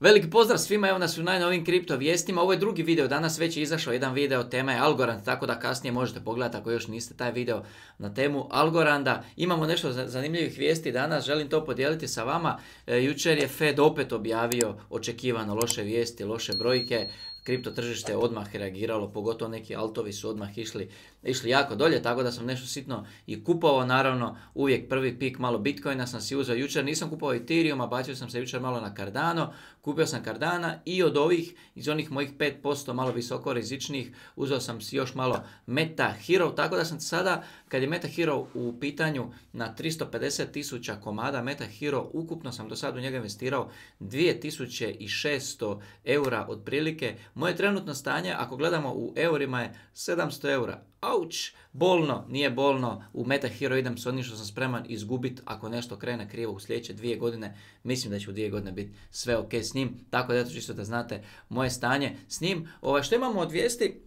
Veliki pozdrav svima, evo nas u najnovim kripto vijestima. Ovo je drugi video, danas već je izašao jedan video, tema je Algorand, tako da kasnije možete pogledati ako još niste taj video na temu Algoranda. Imamo nešto zanimljivih vijesti danas, želim to podijeliti sa vama. E, jučer je Fed opet objavio očekivano loše vijesti, loše brojke kripto tržište odmah reagiralo, pogotovo neki altovi su odmah išli išli jako dolje, tako da sam nešto sitno i kupovao, naravno uvijek prvi pik malo Bitcoina sam si uzeo jučer, nisam kupovao Ethereum, a bacio sam se jučer malo na Cardano, kupio sam Cardana i od ovih, iz onih mojih 5% malo visoko rizičnih, uzeo sam si još malo Meta Hero, tako da sam sada, kad je Meta Hero u pitanju na 350 tisuća komada Meta Hero, ukupno sam do sada u njega investirao 2600 eura otprilike. Moje trenutno stanje, ako gledamo u eurima, je 700 eura auč, bolno, nije bolno, u Meta Hero idem s onim što sam spreman izgubit ako nešto krene krivo u sljedeće dvije godine, mislim da će u dvije godine biti sve ok s njim, tako da to čisto da znate moje stanje s njim. Ovaj, što imamo od vijesti?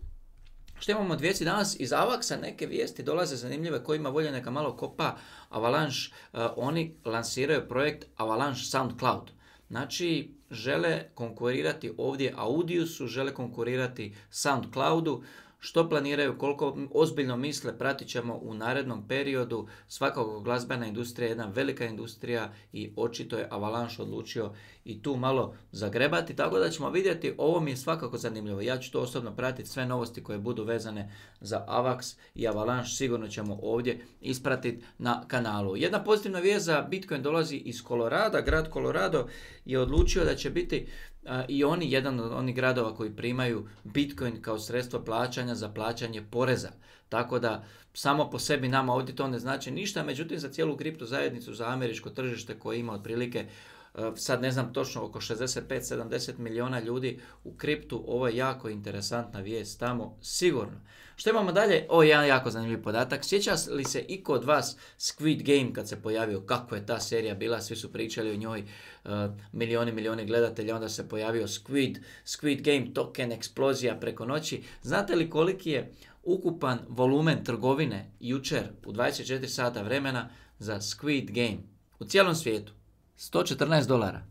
Što imamo od vijesti danas iz Avaxa, neke vijesti dolaze zanimljive ima volje neka malo kopa Avalanche, oni lansiraju projekt Avalanche SoundCloud. Znači, žele konkurirati ovdje Audiusu, žele konkurirati SoundCloudu, što planiraju, koliko ozbiljno misle, pratit ćemo u narednom periodu. Svakako glazbena industrija je jedna velika industrija i očito je Avalanš odlučio i tu malo zagrebati. Tako da ćemo vidjeti, ovo mi je svakako zanimljivo. Ja ću to osobno pratiti, sve novosti koje budu vezane za Avax i Avalanš sigurno ćemo ovdje ispratiti na kanalu. Jedna pozitivna vijeza Bitcoin dolazi iz Kolorada. Grad Kolorado je odlučio da će biti i oni jedan od onih gradova koji primaju Bitcoin kao sredstvo plaćanja za plaćanje poreza. Tako da samo po sebi nama ovdje to ne znači ništa, međutim za cijelu kripto zajednicu, za američko tržište koje ima otprilike Eh, sad ne znam točno, oko 65-70 milijuna ljudi u kriptu, ovo je jako interesantna vijest tamo, sigurno. Što imamo dalje? O, jedan jako zanimljiv podatak. Sjeća li se i kod vas Squid Game kad se pojavio, kako je ta serija bila, svi su pričali o njoj, milijoni, eh, milioni, milioni gledatelja, onda se pojavio Squid, Squid Game token, eksplozija preko noći. Znate li koliki je ukupan volumen trgovine jučer u 24 sata vremena za Squid Game u cijelom svijetu? 114 dolara.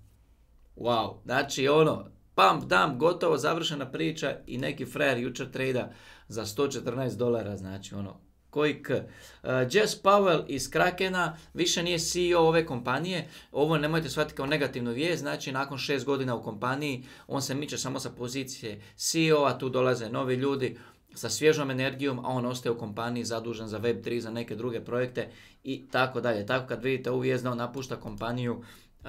Wow, znači ono, pam, dam, gotovo, završena priča i neki frajer jučer trada za 114 dolara, znači ono, koji k. Uh, Jess Powell iz Krakena više nije CEO ove kompanije. Ovo nemojte shvatiti kao negativnu vijest, znači nakon šest godina u kompaniji on se miče samo sa pozicije CEO-a, tu dolaze novi ljudi, sa svježom energijom, a on ostaje u kompaniji zadužen za Web3, za neke druge projekte i tako dalje. Tako kad vidite ovu vijest on napušta kompaniju,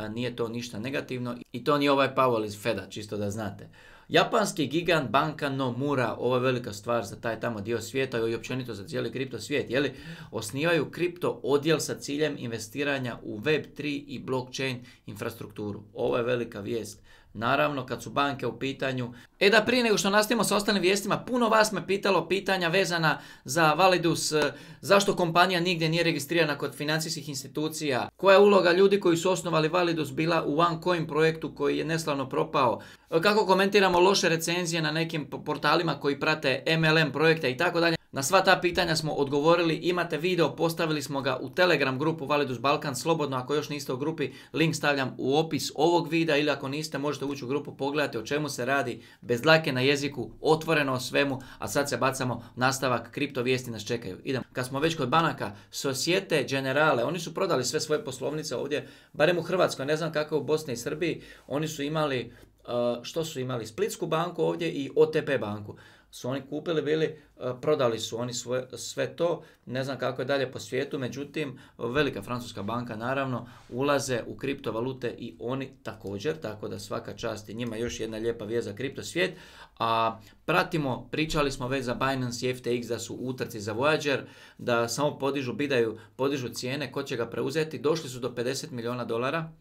nije to ništa negativno i to nije ovaj Powell iz Feda, čisto da znate. Japanski gigant banka Nomura, ovo je velika stvar za taj tamo dio svijeta i općenito za cijeli kripto svijet, jeli, osnivaju kripto odjel sa ciljem investiranja u Web3 i blockchain infrastrukturu. Ovo je velika vijest Naravno, kad su banke u pitanju. E da prije nego što nastavimo sa ostalim vijestima, puno vas me pitalo pitanja vezana za Validus, eh, zašto kompanija nigdje nije registrirana kod financijskih institucija, koja je uloga ljudi koji su osnovali Validus bila u OneCoin projektu koji je neslavno propao, eh, kako komentiramo loše recenzije na nekim portalima koji prate MLM projekte i tako dalje. Na sva ta pitanja smo odgovorili, imate video, postavili smo ga u Telegram grupu Validus Balkan, slobodno ako još niste u grupi, link stavljam u opis ovog videa ili ako niste možete ući u grupu, pogledati o čemu se radi, bez dlake na jeziku, otvoreno o svemu, a sad se bacamo nastavak, kripto vijesti nas čekaju. Idemo. Kad smo već kod banaka, Societe Generale, oni su prodali sve svoje poslovnice ovdje, barem u Hrvatskoj, ne znam kako u Bosni i Srbiji, oni su imali, uh, što su imali, Splitsku banku ovdje i OTP banku su oni kupili bili, e, prodali su oni svoje, sve to, ne znam kako je dalje po svijetu, međutim velika francuska banka naravno ulaze u kriptovalute i oni također, tako da svaka čast i njima još jedna lijepa vijest za kripto svijet, a pratimo, pričali smo već za Binance FTX da su utrci za Voyager, da samo podižu, bidaju, podižu cijene, ko će ga preuzeti, došli su do 50 milijuna dolara,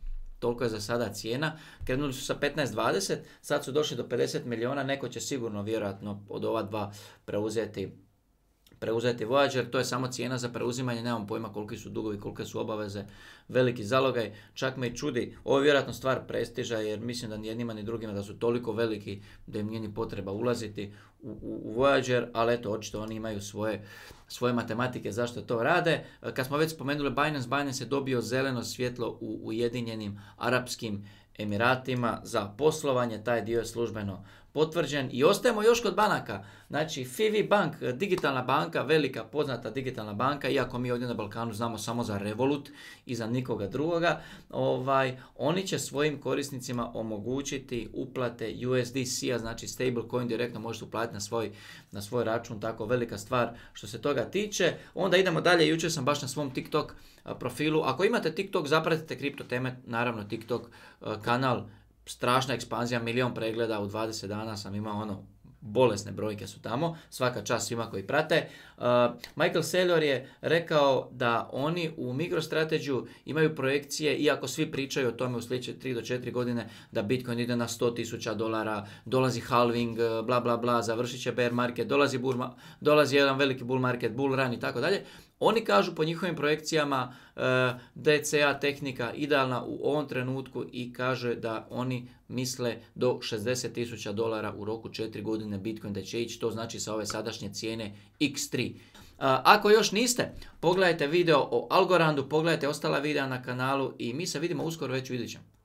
toliko je za sada cijena. Krenuli su sa 15-20, sad su došli do 50 milijuna, neko će sigurno vjerojatno od ova dva preuzeti preuzeti Voyager, to je samo cijena za preuzimanje, nemam pojma koliki su dugovi, kolike su obaveze, veliki zalogaj, čak me i čudi, ovo je vjerojatno stvar prestiža jer mislim da ni ni drugima da su toliko veliki da im nije ni potreba ulaziti u, u, Voyager, ali eto očito oni imaju svoje, svoje matematike zašto to rade. Kad smo već spomenuli Binance, Binance je dobio zeleno svjetlo u Ujedinjenim Arapskim Emiratima za poslovanje, taj dio je službeno potvrđen i ostajemo još kod banaka. Znači Fivi Bank, digitalna banka, velika poznata digitalna banka, iako mi ovdje na Balkanu znamo samo za Revolut i za nikoga drugoga, ovaj, oni će svojim korisnicima omogućiti uplate USDC-a, znači stablecoin direktno možete uplatiti na svoj, na svoj račun, tako velika stvar što se toga tiče. Onda idemo dalje, jučer sam baš na svom TikTok profilu, ako imate TikTok zapratite kripto teme, naravno TikTok kanal strašna ekspanzija, milion pregleda u 20 dana sam imao ono, bolesne brojke su tamo, svaka čast svima koji prate. Uh, Michael Saylor je rekao da oni u mikrostrateđu imaju projekcije, iako svi pričaju o tome u sljedeće 3 do 4 godine, da Bitcoin ide na 100.000 dolara, dolazi halving, bla bla bla, završit će bear market, dolazi, bull, dolazi jedan veliki bull market, bull run i tako dalje. Oni kažu po njihovim projekcijama e, DCA tehnika idealna u ovom trenutku i kaže da oni misle do 60.000 dolara u roku 4 godine Bitcoin da će ići, to znači sa ove sadašnje cijene X3. E, ako još niste, pogledajte video o Algorandu, pogledajte ostala videa na kanalu i mi se vidimo uskoro već u idućem.